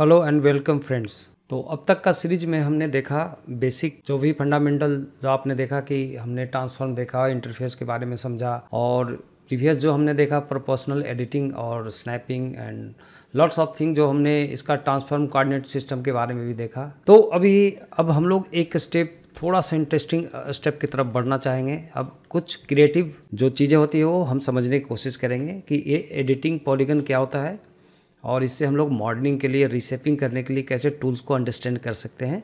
Hello and welcome friends तो अब तक का सीरीज में हमने देखा बेसिक जो भी फंडामेंटल जो आपने देखा कि हमने ट्रांसफॉर्म देखा इंटरफेस के बारे में समझा और प्रीवियस जो हमने देखा प्रोपोर्शनल एडिटिंग और snapping and lots of thing जो हमने इसका ट्रांसफॉर्म कोऑर्डिनेट सिस्टम के बारे में भी देखा तो अभी अब हम लोग एक स्टेप थोड़ा सा इंटरेस्टिंग स्टेप की तरफ बढ़ना चाहेंगे अब कुछ क्रिएटिव जो चीज़ें होती है वो हम समझने की कोशिश करेंगे कि ये एडिटिंग पॉलीगन क्या होता है और इससे हम लोग मॉडलिंग के लिए रिसेपिंग करने के लिए कैसे टूल्स को अंडरस्टैंड कर सकते हैं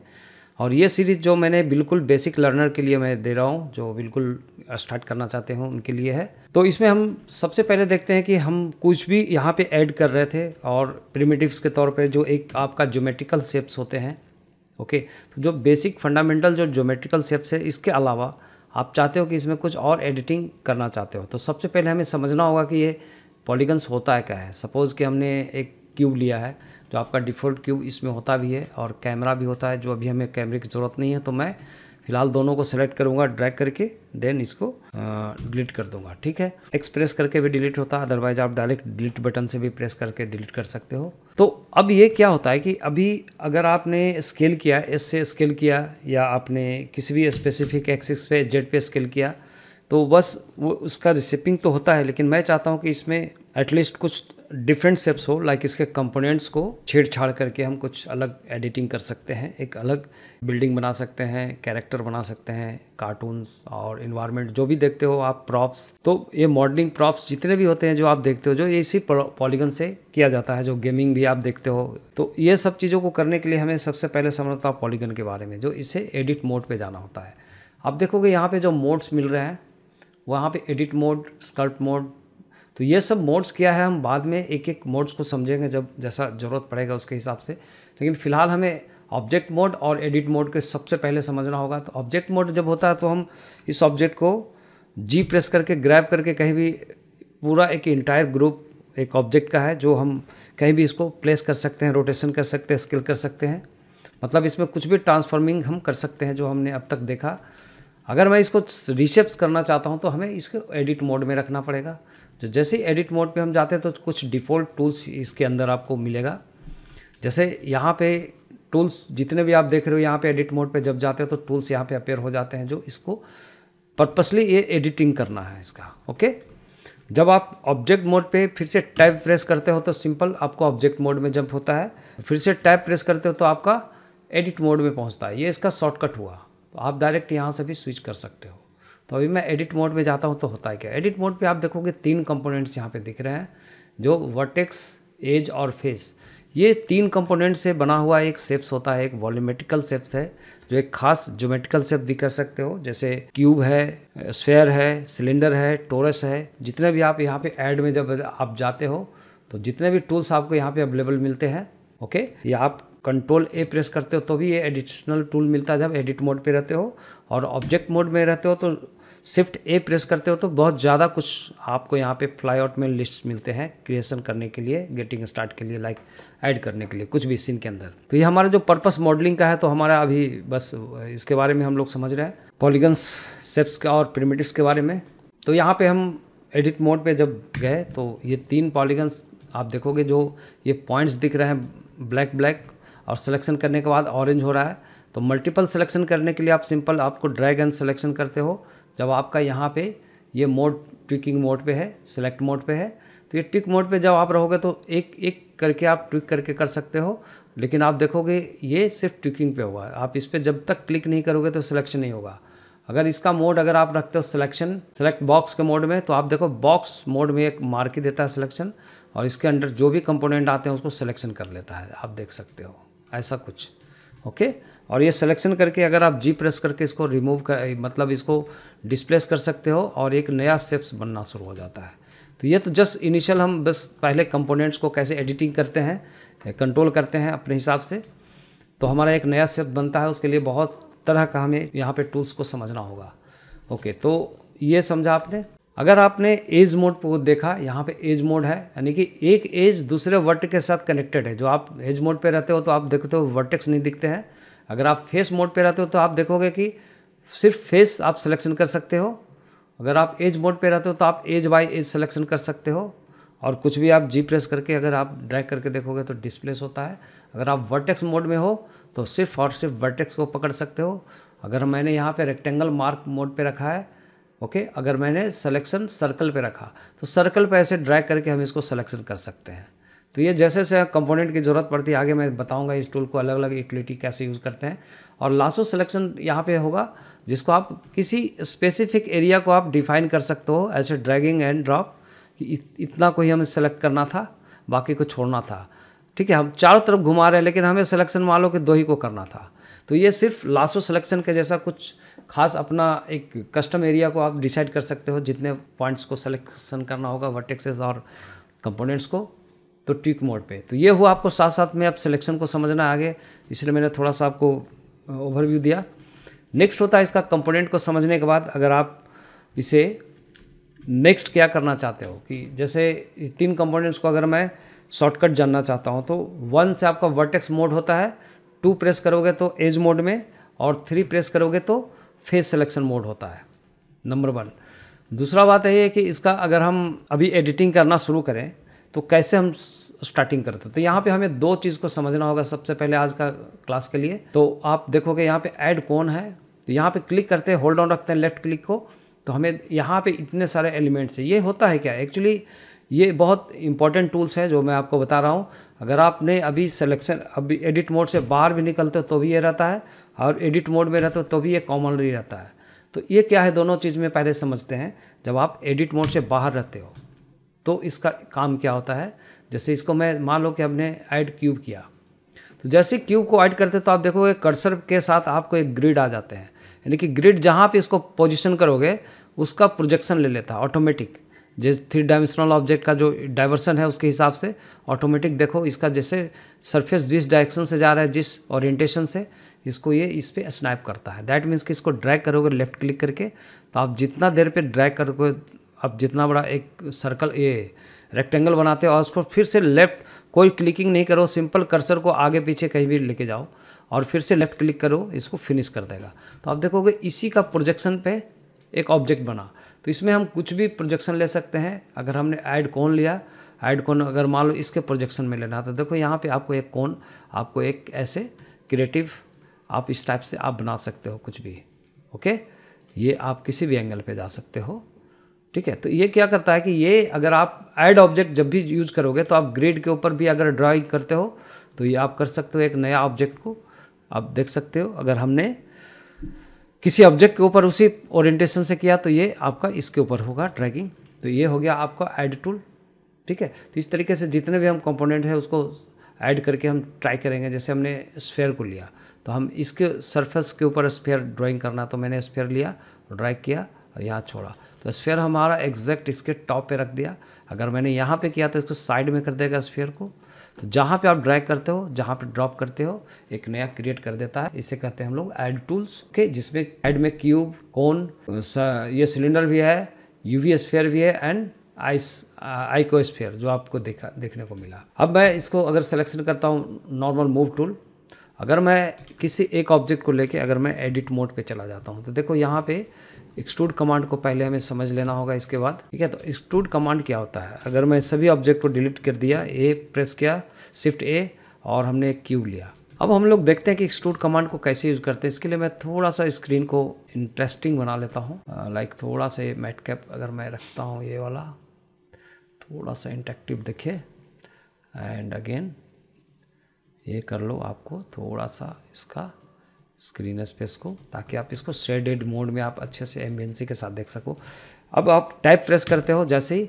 और ये सीरीज़ जो मैंने बिल्कुल बेसिक लर्नर के लिए मैं दे रहा हूँ जो बिल्कुल स्टार्ट uh, करना चाहते हो उनके लिए है तो इसमें हम सबसे पहले देखते हैं कि हम कुछ भी यहाँ पे ऐड कर रहे थे और प्रिमेटिव्स के तौर पे जो एक आपका जोमेट्रिकल सेप्स होते हैं ओके तो जो बेसिक फंडामेंटल जो जोमेट्रिकल सेप्स है इसके अलावा आप चाहते हो कि इसमें कुछ और एडिटिंग करना चाहते हो तो सबसे पहले हमें समझना होगा कि ये पॉलीगन्स होता है क्या है सपोज़ कि हमने एक क्यूब लिया है जो आपका डिफ़ॉल्ट क्यूब इसमें होता भी है और कैमरा भी होता है जो अभी हमें कैमरे की ज़रूरत नहीं है तो मैं फिलहाल दोनों को सेलेक्ट करूँगा ड्रैग करके देन इसको डिलीट कर दूंगा ठीक है एक्सप्रेस करके भी डिलीट होता है अदरवाइज आप डायरेक्ट डिलीट बटन से भी प्रेस करके डिलीट कर सकते हो तो अब ये क्या होता है कि अभी अगर आपने स्केल किया एस से स्केल किया या आपने किसी भी स्पेसिफिक एक्सिस पे जेड पे स्केल किया तो बस वो उसका रिसिपिंग तो होता है लेकिन मैं चाहता हूँ कि इसमें एटलीस्ट कुछ डिफरेंट स्टेप्स हो लाइक इसके कंपोनेंट्स को छेड़छाड़ करके हम कुछ अलग एडिटिंग कर सकते हैं एक अलग बिल्डिंग बना सकते हैं कैरेक्टर बना सकते हैं कार्टून्स और इन्वायरमेंट जो भी देखते हो आप प्रॉप्स तो ये मॉडलिंग प्रॉप्स जितने भी होते हैं जो आप देखते हो जो ये इसी पॉलीगन से किया जाता है जो गेमिंग भी आप देखते हो तो ये सब चीज़ों को करने के लिए हमें सबसे पहले समझता हूँ पॉलीगन के बारे में जो इसे एडिट मोड पर जाना होता है आप देखोगे यहाँ पर जो मोड्स मिल रहे हैं वहाँ पे एडिट मोड स्कल्प मोड तो ये सब मोड्स क्या है हम बाद में एक एक मोड्स को समझेंगे जब जैसा ज़रूरत पड़ेगा उसके हिसाब से लेकिन फ़िलहाल हमें ऑब्जेक्ट मोड और एडिट मोड के सबसे पहले समझना होगा तो ऑब्जेक्ट मोड जब होता है तो हम इस ऑब्जेक्ट को जी प्रेस करके ग्रैब करके कहीं भी पूरा एक इंटायर ग्रुप एक ऑब्जेक्ट का है जो हम कहीं भी इसको प्लेस कर सकते हैं रोटेशन कर सकते हैं स्किल कर सकते हैं मतलब इसमें कुछ भी ट्रांसफॉर्मिंग हम कर सकते हैं जो हमने अब तक देखा अगर मैं इसको रिसेप्स करना चाहता हूँ तो हमें इसको एडिट मोड में रखना पड़ेगा तो जैसे ही एडिट मोड पे हम जाते हैं तो कुछ डिफ़ॉल्ट टूल्स इसके अंदर आपको मिलेगा जैसे यहाँ पे टूल्स जितने भी आप देख रहे हो यहाँ पे एडिट मोड पे जब जाते हैं तो टूल्स यहाँ पे अपेयर हो जाते हैं जो इसको पर्पसली ये एडिटिंग करना है इसका ओके जब आप ऑब्जेक्ट मोड पे फिर से टाइप प्रेस करते हो तो सिंपल आपको ऑब्जेक्ट मोड में जंप होता है फिर से टाइप प्रेस करते हो तो आपका एडिट मोड में पहुँचता है ये इसका शॉर्टकट हुआ तो आप डायरेक्ट यहाँ से भी स्विच कर सकते हो तो अभी मैं एडिट मोड में जाता हूँ तो होता है क्या एडिट मोड पे आप देखोगे तीन कंपोनेंट्स यहाँ पे दिख रहे हैं जो वर्टेक्स एज और फेस ये तीन कंपोनेंट से बना हुआ एक सेप्स होता है एक वॉल्यूमेटिकल सेप्स है जो एक खास जोमेटिकल सेप भी कर सकते हो जैसे क्यूब है स्फेयर है सिलेंडर है टोरस है जितने भी आप यहाँ पे ऐड में जब आप जाते हो तो जितने भी टूल्स आपको यहाँ पे अवेलेबल मिलते हैं ओके ये आप कंट्रोल ए प्रेस करते हो तो भी ये एडिशनल टूल मिलता है जब एडिट मोड पे रहते हो और ऑब्जेक्ट मोड में रहते हो तो शिफ्ट ए प्रेस करते हो तो बहुत ज़्यादा कुछ आपको यहाँ पे फ्लाईआउट में लिस्ट मिलते हैं क्रिएशन करने के लिए गेटिंग स्टार्ट के लिए लाइक ऐड करने के लिए कुछ भी सीन के अंदर तो ये हमारा जो पर्पस मॉडलिंग का है तो हमारा अभी बस इसके बारे में हम लोग समझ रहे हैं पॉलीगन्स सेप्स का और प्रिमेटिव्स के बारे में तो यहाँ पर हम एडिट मोड पर जब गए तो ये तीन पॉलीगन्स आप देखोगे जो ये पॉइंट्स दिख रहे हैं ब्लैक ब्लैक और सिलेक्शन करने के बाद ऑरेंज हो रहा है तो मल्टीपल सिलेक्शन करने के लिए आप सिंपल आपको ड्रैग एंड सिलेक्शन करते हो जब आपका यहाँ पे ये मोड ट्विकिंग मोड पे है सिलेक्ट मोड पे है तो ये टिक मोड पे जब आप रहोगे तो एक एक करके आप ट्विक करके कर सकते हो लेकिन आप देखोगे ये सिर्फ ट्विकिंग पे होगा आप इस पर जब तक क्लिक नहीं करोगे तो सिलेक्शन नहीं होगा अगर इसका मोड अगर आप रखते हो सिलेक्शन सेलेक्ट बॉक्स के मोड में तो आप देखो बॉक्स मोड में एक मार्क ही देता है सिलेक्शन और इसके अंडर जो भी कंपोनेंट आते हैं उसको सिलेक्शन कर लेता है आप देख सकते हो ऐसा कुछ ओके और ये सिलेक्शन करके अगर आप जी प्रेस करके इसको रिमूव कर मतलब इसको डिस्प्लेस कर सकते हो और एक नया सेप्स बनना शुरू हो जाता है तो ये तो जस्ट इनिशियल हम बस पहले कंपोनेंट्स को कैसे एडिटिंग करते हैं कंट्रोल करते हैं अपने हिसाब से तो हमारा एक नया सेप बनता है उसके लिए बहुत तरह का हमें यहाँ पर टूल्स को समझना होगा ओके तो ये समझा आपने अगर आपने एज मोड को देखा यहाँ पे एज मोड है यानी कि एक एज दूसरे वर्ट के साथ कनेक्टेड है जो आप एज मोड पे रहते हो तो आप देखते हो वर्टेक्स नहीं दिखते हैं अगर आप फेस मोड पे रहते हो तो आप देखोगे कि सिर्फ फेस आप सिलेक्शन कर सकते हो अगर आप एज मोड पे रहते हो तो आप एज बाय एज सिलेक्शन कर सकते हो और कुछ भी आप जी प्रेस करके अगर आप ड्रैग करके देखोगे तो डिस्प्लेस होता है अगर आप वर्टेक्स मोड में हो तो सिर्फ और सिर्फ वर्टेक्स को पकड़ सकते हो अगर मैंने यहाँ पे रेक्टेंगल मार्क मोड पे रखा है ओके okay? अगर मैंने सिलेक्शन सर्कल पे रखा तो सर्कल पे ऐसे ड्रैग करके हम इसको सिलेक्शन कर सकते हैं तो ये जैसे जैसे कंपोनेंट की ज़रूरत पड़ती है आगे मैं बताऊंगा इस टूल को अलग अलग यूटिलिटी कैसे यूज़ करते हैं और लासो सिलेक्शन यहाँ पे होगा जिसको आप किसी स्पेसिफिक एरिया को आप डिफाइन कर सकते हो ऐसे ड्रैगिंग एंड ड्रॉप कि इतना को ही हमें सेलेक्ट करना था बाकी को छोड़ना था ठीक है हम चारों तरफ घुमा रहे हैं लेकिन हमें सिलेक्शन मान लो कि दो ही को करना था तो ये सिर्फ लासो सिलेक्शन के जैसा कुछ खास अपना एक कस्टम एरिया को आप डिसाइड कर सकते हो जितने पॉइंट्स को सिलेक्शन करना होगा वर्टेक्सेस और कंपोनेंट्स को तो ट्विक मोड पे तो ये हुआ आपको साथ साथ में आप सिलेक्शन को समझना आगे इसलिए मैंने थोड़ा सा आपको ओवरव्यू दिया नेक्स्ट होता है इसका कंपोनेंट को समझने के बाद अगर आप इसे नेक्स्ट क्या करना चाहते हो कि जैसे तीन कंपोनेंट्स को अगर मैं शॉर्टकट जानना चाहता हूँ तो वन से आपका वर्टेक्स मोड होता है टू प्रेस करोगे तो एज मोड में और थ्री प्रेस करोगे तो फेस सिलेक्शन मोड होता है नंबर वन दूसरा बात है कि इसका अगर हम अभी एडिटिंग करना शुरू करें तो कैसे हम स्टार्टिंग करते तो यहाँ पे हमें दो चीज़ को समझना होगा सबसे पहले आज का क्लास के लिए तो आप देखोगे यहाँ पे ऐड कौन है तो यहाँ पे क्लिक करते हैं होल्ड ऑन रखते हैं लेफ्ट क्लिक को तो हमें यहाँ पे इतने सारे एलिमेंट्स हैं ये होता है क्या एक्चुअली ये बहुत इंपॉर्टेंट टूल्स है जो मैं आपको बता रहा हूँ अगर आपने अभी सेलेक्शन अभी एडिट मोड से बाहर भी निकलते हो तो भी ये रहता है और एडिट मोड में रहते हो तो भी ये ही रहता है तो ये क्या है दोनों चीज़ में पहले समझते हैं जब आप एडिट मोड से बाहर रहते हो तो इसका काम क्या होता है जैसे इसको मैं मान लो कि हमने ऐड क्यूब किया तो जैसे क्यूब को ऐड करते तो आप देखोगे कर्सर के साथ आपको एक ग्रिड आ जाते हैं यानी कि ग्रिड जहाँ पे इसको पोजिशन करोगे उसका प्रोजेक्शन ले लेता है ऑटोमेटिक जैसे थ्री डायमेंशनल ऑब्जेक्ट का जो डाइवर्सन है उसके हिसाब से ऑटोमेटिक देखो इसका जैसे सरफेस जिस डायरेक्शन से जा रहा है जिस ओरिएंटेशन से इसको ये इस पर स्नैप करता है दैट मीन्स कि इसको ड्रैग करोगे लेफ्ट क्लिक करके तो आप जितना देर पे ड्रैग करोगे आप जितना बड़ा एक सर्कल ये रेक्टेंगल बनाते हो और उसको फिर से लेफ्ट कोई क्लिकिंग नहीं करो सिंपल कर्सर को आगे पीछे कहीं भी लेके जाओ और फिर से लेफ्ट क्लिक करो इसको फिनिश कर देगा तो आप देखोगे इसी का प्रोजेक्शन पे एक ऑब्जेक्ट बना तो इसमें हम कुछ भी प्रोजेक्शन ले सकते हैं अगर हमने ऐड कौन लिया ऐड कौन अगर मान लो इसके प्रोजेक्शन में लेना तो देखो यहाँ पे आपको एक कौन आपको एक ऐसे क्रिएटिव आप इस टाइप से आप बना सकते हो कुछ भी ओके ये आप किसी भी एंगल पे जा सकते हो ठीक है तो ये क्या करता है कि ये अगर आप ऐड ऑब्जेक्ट जब भी यूज करोगे तो आप ग्रेड के ऊपर भी अगर ड्राइंग करते हो तो ये आप कर सकते हो एक नया ऑब्जेक्ट को आप देख सकते हो अगर हमने किसी ऑब्जेक्ट के ऊपर उसी ओरिएंटेशन से किया तो ये आपका इसके ऊपर होगा ट्रैकिंग तो ये हो गया आपका ऐड टूल ठीक है तो इस तरीके से जितने भी हम कंपोनेंट है उसको ऐड करके हम ट्राई करेंगे जैसे हमने स्फेयर को लिया तो हम इसके सरफेस के ऊपर स्पेयर ड्राइंग करना तो मैंने स्पेयर लिया ड्राई किया और यहाँ छोड़ा तो स्पेयर हमारा एग्जैक्ट इसके टॉप पे रख दिया अगर मैंने यहाँ पे किया तो इसको साइड में कर देगा स्पेयर को तो जहाँ पे आप ड्राई करते हो जहाँ पे ड्रॉप करते हो एक नया क्रिएट कर देता है इसे कहते हैं हम लोग एड टूल्स के जिसमें एड में क्यूब कोन ये सिलेंडर भी है यू वी भी है एंड आइस आइको स्पेयर जो आपको देखा देखने को मिला अब मैं इसको अगर सिलेक्शन करता हूँ नॉर्मल मूव टूल अगर मैं किसी एक ऑब्जेक्ट को लेके अगर मैं एडिट मोड पे चला जाता हूँ तो देखो यहाँ पे एक्सट्रूड कमांड को पहले हमें समझ लेना होगा इसके बाद ठीक है तो एक्सट्रूड कमांड क्या होता है अगर मैं सभी ऑब्जेक्ट को डिलीट कर दिया ए प्रेस किया शिफ्ट ए और हमने क्यू लिया अब हम लोग देखते हैं कि एक्सट्रूड कमांड को कैसे यूज़ करते हैं इसके लिए मैं थोड़ा सा स्क्रीन को इंटरेस्टिंग बना लेता हूँ लाइक थोड़ा सा मैट कैप अगर मैं रखता हूँ ये वाला थोड़ा सा इंटेक्टिव देखे एंड अगेन ये कर लो आपको थोड़ा सा इसका स्क्रीन स्पेस को ताकि आप इसको शेडेड मोड में आप अच्छे से एमबीएनसी के साथ देख सको अब आप टाइप प्रेस करते हो जैसे ही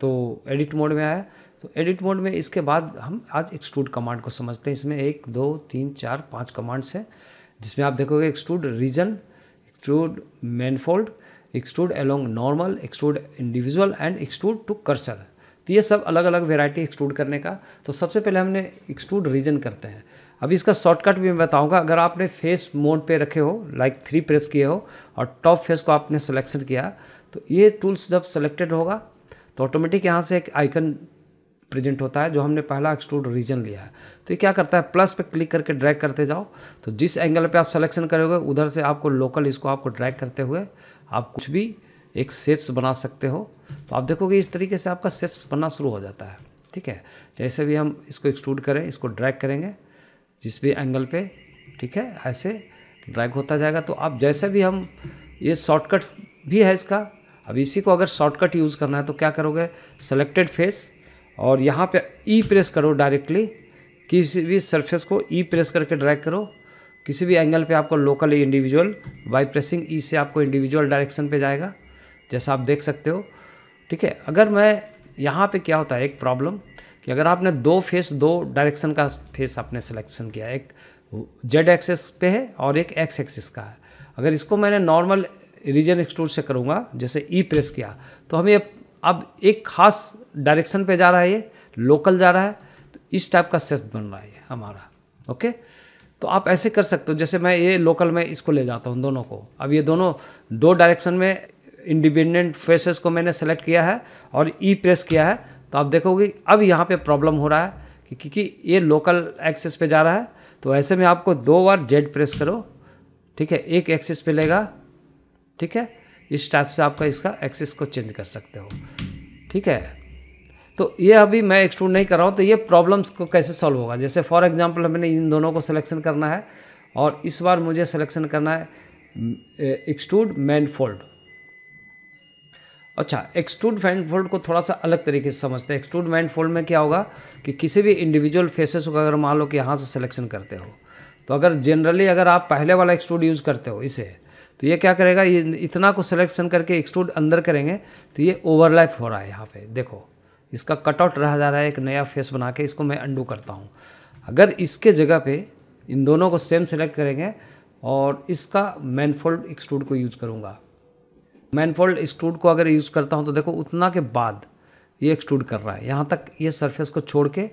तो एडिट मोड में आया तो एडिट मोड में इसके बाद हम आज एक्सट्रूड कमांड को समझते हैं इसमें एक दो तीन चार पाँच कमांड्स हैं जिसमें आप देखोगे extrude region extrude manifold extrude along normal extrude individual and extrude to cursor तो ये सब अलग अलग वेराइटी एक्सट्रूड करने का तो सबसे पहले हमने एक्सट्रूड रीजन करते हैं अभी इसका शॉर्टकट भी मैं बताऊंगा अगर आपने फेस मोड पे रखे हो लाइक थ्री प्रेस किए हो और टॉप फेस को आपने सिलेक्शन किया तो ये टूल्स जब सेलेक्टेड होगा तो ऑटोमेटिक यहाँ से एक आइकन प्रेजेंट होता है जो हमने पहला एक्सट्रूड रीजन लिया है तो ये क्या करता है प्लस पे क्लिक करके ड्रैग करते जाओ तो जिस एंगल पे आप सिलेक्शन करोगे उधर से आपको लोकल इसको आपको ड्रैग करते हुए आप कुछ भी एक सेप्स बना सकते हो तो आप देखोगे इस तरीके से आपका सेप्स बनना शुरू हो जाता है ठीक है जैसे भी हम इसको एक्सट्रूड करें इसको ड्रैग करेंगे जिस भी एंगल पे ठीक है ऐसे ड्रैग होता जाएगा तो आप जैसे भी हम ये शॉर्टकट भी है इसका अब इसी को अगर शॉर्टकट यूज़ करना है तो क्या करोगे सेलेक्टेड फेस और यहाँ पर ई प्रेस करो डायरेक्टली किसी भी सरफेस को ई e प्रेस करके ड्रैग करो किसी भी एंगल पे आपको local individual by pressing E से आपको इंडिविजुअल डायरेक्शन पे जाएगा जैसा आप देख सकते हो ठीक है अगर मैं यहाँ पे क्या होता है एक प्रॉब्लम कि अगर आपने दो फेस दो डायरेक्शन का फेस आपने सिलेक्शन किया एक जेड एक्सेस पे है और एक एक्स एक्सेस का है अगर इसको मैंने नॉर्मल रीजन एक्सटोर से करूँगा जैसे ई e प्रेस किया तो हमें अब एक खास डायरेक्शन पे जा रहा है ये लोकल जा रहा है तो इस टाइप का सेफ बन रहा है ये हमारा ओके तो आप ऐसे कर सकते हो जैसे मैं ये लोकल में इसको ले जाता हूँ दोनों को अब ये दोनों दो डायरेक्शन में इंडिपेंडेंट फेसेस को मैंने सेलेक्ट किया है और ई प्रेस किया है तो आप देखोगे अब यहाँ पे प्रॉब्लम हो रहा है कि क्योंकि ये लोकल एक्सेस पे जा रहा है तो ऐसे में आपको दो बार जेड प्रेस करो ठीक है एक एक्सेस पे लेगा ठीक है इस टाइप से आपका इसका एक्सेस को चेंज कर सकते हो ठीक है तो ये अभी मैं एक्सक्लूड नहीं कर रहा हूँ तो ये प्रॉब्लम्स को कैसे सॉल्व होगा जैसे फॉर एग्जाम्पल मैंने इन दोनों को सिलेक्शन करना है और इस बार मुझे सिलेक्शन करना है एक्सट्रूड मैन फोल्ड अच्छा एक्सट्रूड फैंड फोल्ड को थोड़ा सा अलग तरीके से समझते हैं एक्सट्रूड मैंड फोल्ड में क्या होगा कि किसी भी इंडिविजुअल फेसेस को अगर मान लो कि यहाँ से सिलेक्शन करते हो तो अगर जनरली अगर आप पहले वाला एक्सट्रूड यूज़ करते हो इसे तो ये क्या करेगा ये इतना को सिलेक्शन करके एक्सट्रूड अंदर करेंगे तो ये ओवरलैप हो रहा है यहाँ पे देखो इसका कटआउट रह जा रहा है एक नया फेस बना के इसको मैं अंडू करता हूँ अगर इसके जगह पे इन दोनों को सेम सेलेक्ट करेंगे और इसका मैनफोल्ड एक्सट्रूड को यूज करूँगा मैनफोल्ड एक्सट्रूड को अगर यूज़ करता हूँ तो देखो उतना के बाद ये एक्सट्रूड कर रहा है यहाँ तक ये सरफेस को छोड़ के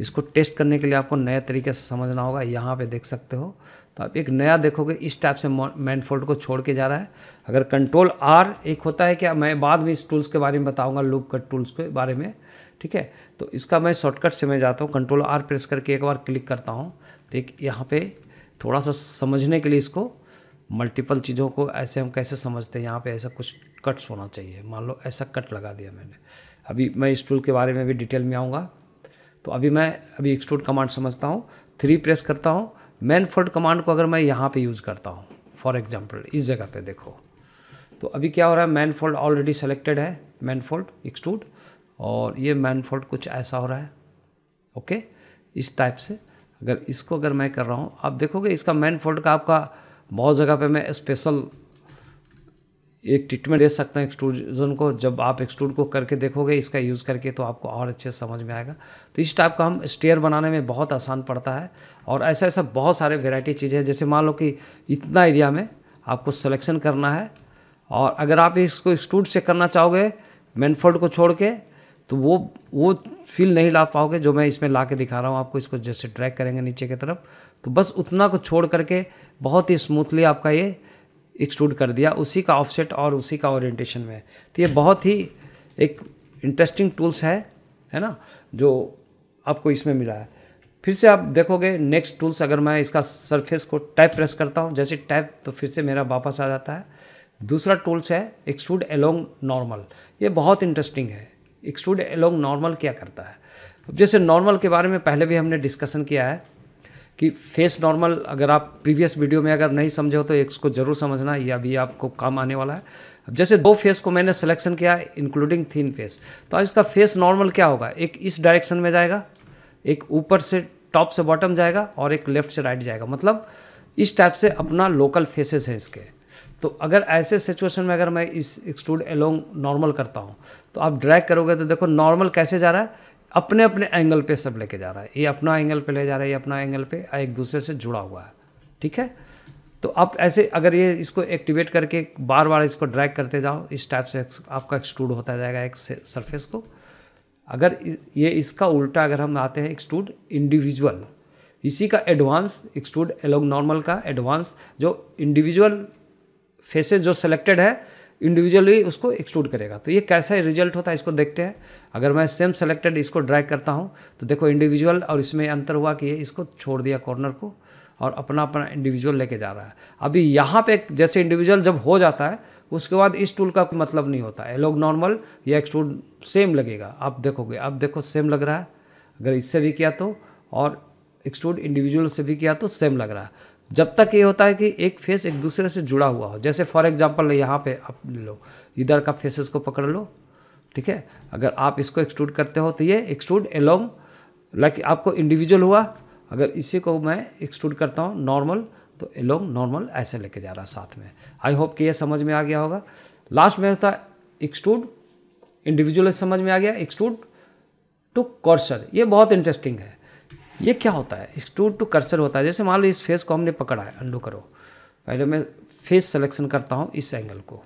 इसको टेस्ट करने के लिए आपको नया तरीके से समझना होगा यहाँ पे देख सकते हो तो आप एक नया देखोगे इस टाइप से मैनफोल्ड को छोड़ के जा रहा है अगर कंट्रोल आर एक होता है कि मैं बाद में इस टूल्स के बारे में बताऊँगा लूप कट टूल्स के बारे में ठीक है तो इसका मैं शॉर्टकट से मैं जाता हूँ कंट्रोल आर प्रेस करके एक बार क्लिक करता हूँ तो एक यहाँ पर थोड़ा सा समझने के लिए इसको मल्टीपल चीज़ों को ऐसे हम कैसे समझते हैं यहाँ पे ऐसा कुछ कट्स होना चाहिए मान लो ऐसा कट लगा दिया मैंने अभी मैं इस टूल के बारे में भी डिटेल में आऊँगा तो अभी मैं अभी एक्सट्रूड कमांड समझता हूँ थ्री प्रेस करता हूँ मैन फोल्ड कमांड को अगर मैं यहाँ पे यूज़ करता हूँ फॉर एग्जाम्पल इस जगह पे देखो तो अभी क्या हो रहा है मैन फोल्ड ऑलरेडी सेलेक्टेड है मैन फोल्ड एक्सट्रूड और ये मैन फोल्ड कुछ ऐसा हो रहा है ओके इस टाइप से अगर इसको अगर मैं कर रहा हूँ आप देखोगे इसका मैन फोल्ड का आपका बहुत जगह पे मैं स्पेशल एक ट्रीटमेंट दे सकता हूँ एक्सट्रूजन को जब आप एक्सट्रूड को करके देखोगे इसका यूज़ करके तो आपको और अच्छे समझ में आएगा तो इस टाइप का हम स्टेयर बनाने में बहुत आसान पड़ता है और ऐसा ऐसा बहुत सारे वेराइटी चीज़ें हैं जैसे मान लो कि इतना एरिया में आपको सिलेक्शन करना है और अगर आप इसको एक्सट्रूड से करना चाहोगे मैनफोल्ड को छोड़ के तो वो वो फील नहीं ला पाओगे जो मैं इसमें ला के दिखा रहा हूँ आपको इसको जैसे ट्रैक करेंगे नीचे की तरफ तो बस उतना को छोड़ करके बहुत ही स्मूथली आपका ये एक्सट्रूड कर दिया उसी का ऑफसेट और उसी का ओरिएंटेशन में तो ये बहुत ही एक इंटरेस्टिंग टूल्स है है ना जो आपको इसमें मिला है फिर से आप देखोगे नेक्स्ट टूल्स अगर मैं इसका सरफेस को टैप प्रेस करता हूँ जैसे टैप तो फिर से मेरा वापस आ जाता है दूसरा टूल्स है एक्सट्रूड एलोंग नॉर्मल ये बहुत इंटरेस्टिंग है एक्सट्रूड एलोंग नॉर्मल क्या करता है जैसे नॉर्मल के बारे में पहले भी हमने डिस्कशन किया है कि फेस नॉर्मल अगर आप प्रीवियस वीडियो में अगर नहीं समझे हो तो इसको जरूर समझना ये अभी आपको काम आने वाला है अब जैसे दो फेस को मैंने सिलेक्शन किया है इंक्लूडिंग थीन फेस तो अब इसका फेस नॉर्मल क्या होगा एक इस डायरेक्शन में जाएगा एक ऊपर से टॉप से बॉटम जाएगा और एक लेफ्ट से राइट जाएगा मतलब इस टाइप से अपना लोकल फेसेस हैं इसके तो अगर ऐसे सिचुएशन में अगर मैं इस एक्सट्रूड एलोंग नॉर्मल करता हूँ तो आप ड्रैग करोगे तो देखो नॉर्मल कैसे जा रहा है अपने अपने एंगल पे सब लेके जा रहा है ये अपना एंगल पे ले जा रहा है ये अपना एंगल पे एक दूसरे से जुड़ा हुआ है ठीक है तो आप ऐसे अगर ये इसको एक्टिवेट करके बार बार इसको ड्रैग करते जाओ इस टाइप से आपका एक्सट्रूड होता जाएगा एक सरफेस को अगर ये इसका उल्टा अगर हम आते हैं एक्सट्रूड इंडिविजुअल इसी का एडवांस एक्सट्रूड एलोंग नॉर्मल का एडवांस जो इंडिविजुअल फेसेस जो सेलेक्टेड है इंडिविजुअली उसको एक्सट्रूड करेगा तो ये कैसा रिजल्ट होता है इसको देखते हैं अगर मैं सेम सेलेक्टेड इसको ड्रैग करता हूँ तो देखो इंडिविजुअल और इसमें अंतर हुआ कि ये इसको छोड़ दिया कॉर्नर को और अपना अपना इंडिविजुअल लेके जा रहा है अभी यहाँ पे जैसे इंडिविजुअल जब हो जाता है उसके बाद इस टूल का मतलब नहीं होता है लोग नॉर्मल या एक्सट्रूड सेम लगेगा आप देखोगे आप देखो सेम लग रहा है अगर इससे भी किया तो और एक्सट्रूड इंडिविजुअल से भी किया तो सेम लग रहा है जब तक ये होता है कि एक फेस एक दूसरे से जुड़ा हुआ हो जैसे फॉर एग्जाम्पल यहाँ पे आप लो इधर का फेसेस को पकड़ लो ठीक है अगर आप इसको एक्सट्रूड करते हो तो ये एक्सट्रूड एलोंग लाइक आपको इंडिविजुअल हुआ अगर इसी को मैं एक्सट्रूड करता हूँ नॉर्मल तो एलोंग नॉर्मल ऐसे लेके जा रहा साथ में आई होप कि ये समझ में आ गया होगा लास्ट में होता है एक्सट्रूड इंडिविजुअल समझ में आ गया एक्सट्रूड टू कॉर्सर ये बहुत इंटरेस्टिंग है ये क्या होता है एक्सट्रूड टू कर्सर होता है जैसे मान लो इस फेस को हमने पकड़ा है अंडू करो पहले मैं फेस सिलेक्शन करता हूँ इस एंगल को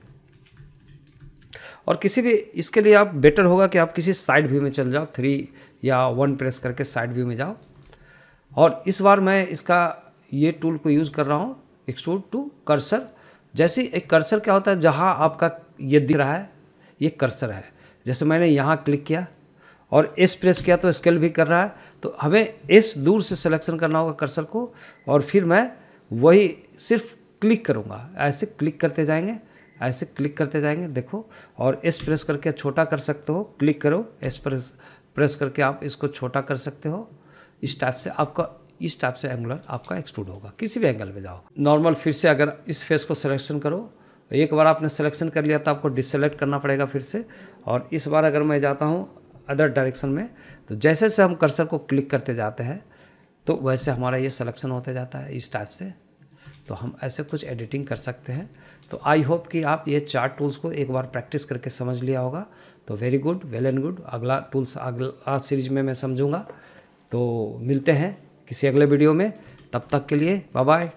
और किसी भी इसके लिए आप बेटर होगा कि आप किसी साइड व्यू में चल जाओ थ्री या वन प्रेस करके साइड व्यू में जाओ और इस बार मैं इसका ये टूल को यूज़ कर रहा हूँ एक्सट्रूड टू कर्सर जैसे एक कर्सर क्या होता है जहाँ आपका ये दिख रहा है ये कर्सर है जैसे मैंने यहाँ क्लिक किया और इस प्रेस किया तो स्केल भी कर रहा है तो हमें इस दूर से सिलेक्शन करना होगा कर्सर को और फिर मैं वही सिर्फ क्लिक करूँगा ऐसे क्लिक करते जाएंगे ऐसे क्लिक करते जाएंगे देखो और इस प्रेस करके छोटा कर सकते हो क्लिक करो इस प्रेस प्रेस करके आप इसको छोटा कर सकते हो इस टाइप से आपका इस टाइप से एंगुलर आपका एक्सट्रूड होगा किसी भी एंगल में जाओ नॉर्मल फिर से अगर इस फेस को सिलेक्शन करो एक बार आपने सिलेक्शन कर लिया तो आपको डिसलेक्ट करना पड़ेगा फिर से और इस बार अगर मैं जाता हूँ अदर डायरेक्शन में तो जैसे जैसे हम कर्सर को क्लिक करते जाते हैं तो वैसे हमारा ये सलेक्शन होता जाता है इस टाइप से तो हम ऐसे कुछ एडिटिंग कर सकते हैं तो आई होप कि आप ये चार टूल्स को एक बार प्रैक्टिस करके समझ लिया होगा तो very good well and good अगला टूल्स अगला सीरीज में मैं समझूंगा तो मिलते हैं किसी अगले वीडियो में तब तक के लिए बाय बाय